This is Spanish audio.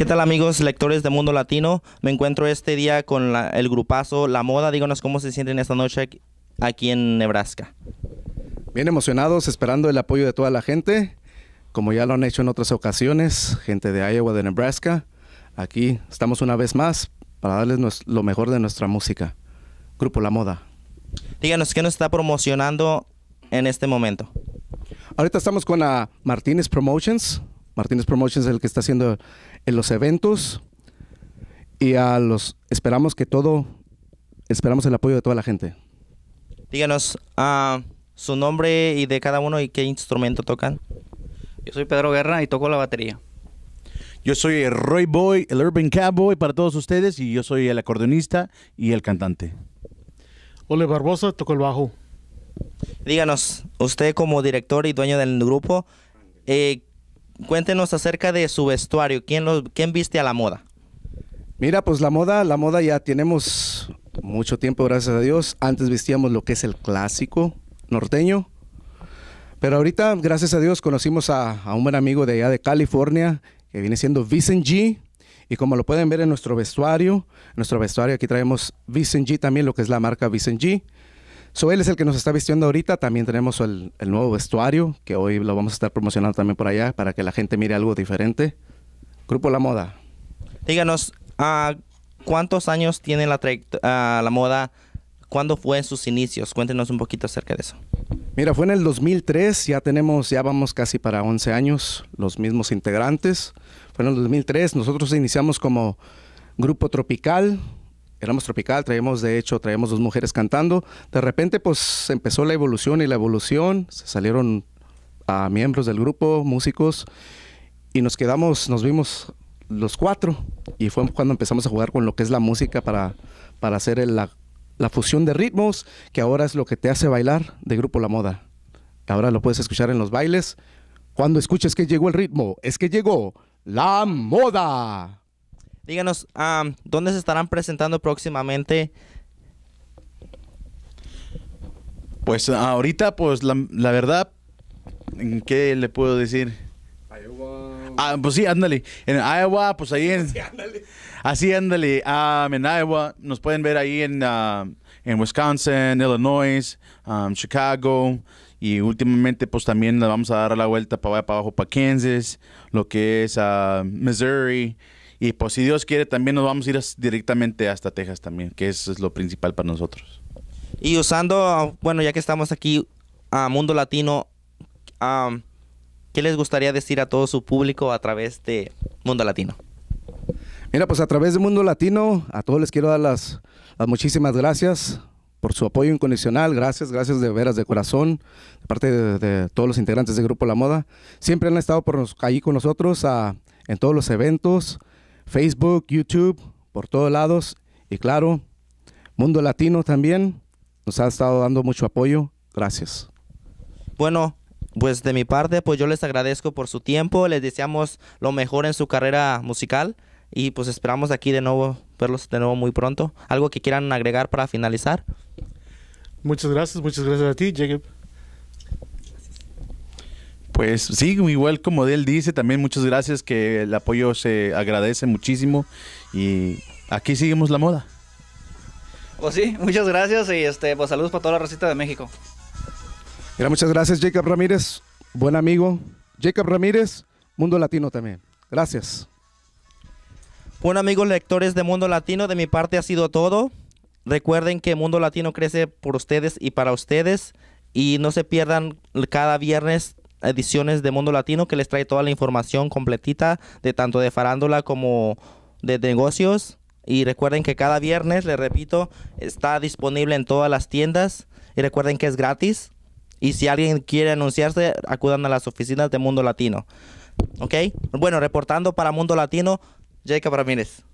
¿Qué tal amigos lectores de Mundo Latino? Me encuentro este día con el grupazo La Moda. Díganos cómo se sienten esta noche aquí en Nebraska. Bien emocionados, esperando el apoyo de toda la gente, como ya lo han hecho en otras ocasiones, gente de Iowa, de Nebraska. Aquí estamos una vez más para darles lo mejor de nuestra música. Grupo La Moda. Díganos, ¿qué nos está promocionando en este momento? Ahorita estamos con la Martínez Promotions Martínez Promotions es el que está haciendo en los eventos. Y a los esperamos que todo, esperamos el apoyo de toda la gente. Díganos ah, su nombre y de cada uno y qué instrumento tocan. Yo soy Pedro Guerra y toco la batería. Yo soy Roy Boy, el Urban Cowboy para todos ustedes y yo soy el acordeonista y el cantante. Ole Barbosa, toco el bajo. Díganos, usted como director y dueño del grupo, eh, cuéntenos acerca de su vestuario. ¿Quién, quién viste a la moda? Mira, pues la moda, la moda ya tenemos mucho tiempo, gracias a Dios. Antes vestíamos lo que es el clásico norteño. Pero ahorita, gracias a Dios, conocimos a, un buen amigo de allá de California, que viene siendo Vicent G. Y como lo pueden ver en nuestro vestuario, nuestro vestuario aquí traemos Vicent G también, lo que es la marca Vicent G. So, él es el que nos está vistiendo ahorita. También tenemos el, nuevo vestuario, que hoy lo vamos a estar promocionando también por allá para que la gente mire algo diferente. Grupo La Moda. Díganos, a ah, ¿cuántos años tiene la, ah, la moda? ¿Cuándo fue en sus inicios? Cuéntenos un poquito acerca de eso. Mira, fue en el 2003, ya tenemos, ya vamos casi para 11 años, los mismos integrantes. Fue en el 2003, nosotros iniciamos como grupo tropical, éramos tropical, traíamos de hecho, traíamos dos mujeres cantando. De repente pues empezó la evolución y la evolución, se salieron a miembros del grupo, músicos, y nos quedamos, nos vimos los cuatro, y fue cuando empezamos a jugar con lo que es la música para, para hacer la, fusión de ritmos, que ahora es lo que te hace bailar de Grupo La Moda. Ahora lo puedes escuchar en los bailes. Cuando escuches que llegó el ritmo, es que llegó la moda. Díganos, ¿dónde se estarán presentando próximamente? Pues ahorita, pues la, verdad, verdad, ¿qué le puedo decir? Iowa. Ah, pues sí, ándale. En Iowa, pues ahí en... Así, ándale. en Iowa, nos pueden ver ahí en, en Wisconsin, Illinois, Chicago. Y últimamente, pues también le vamos a dar la vuelta para, para abajo, para Kansas, lo que es Missouri. Y pues si Dios quiere, también nos vamos a ir directamente hasta Texas también, que es lo principal para nosotros. Y usando, bueno, ya que estamos aquí a Mundo Latino, ¿qué les gustaría decir a todo su público a través de Mundo Latino? Mira, pues a través de Mundo Latino, a todos les quiero dar las, las muchísimas gracias por su apoyo incondicional. Gracias, gracias de veras de corazón, de parte de, todos los integrantes del Grupo La Moda. Siempre han estado por ahí con nosotros en todos los eventos, Facebook, YouTube, por todos lados. Y claro, Mundo Latino también nos ha estado dando mucho apoyo. Gracias. Bueno, pues de mi parte, pues yo les agradezco por su tiempo, les deseamos lo mejor en su carrera musical y pues esperamos aquí de nuevo verlos de nuevo muy pronto. ¿Algo que quieran agregar para finalizar? Muchas gracias, muchas gracias a ti, Jacob. Pues sí, igual como él dice, también muchas gracias, que el apoyo se agradece muchísimo y aquí seguimos la moda. Pues sí, muchas gracias y este, pues, saludos para toda la receta de México. Mira, muchas gracias Jacob Ramírez, buen amigo. Jacob Ramírez, Mundo Latino también. Gracias. Bueno amigos lectores de Mundo Latino, de mi parte ha sido todo. Recuerden que Mundo Latino crece por ustedes y para ustedes. Y no se pierdan cada viernes ediciones de Mundo Latino que les trae toda la información completita de tanto de farándula como de negocios. Y recuerden que cada viernes, les repito, está disponible en todas las tiendas. Y recuerden que es gratis. Y si alguien quiere anunciarse, acudan a las oficinas de Mundo Latino. ¿Ok? Bueno, reportando para Mundo Latino, Jacob Ramírez.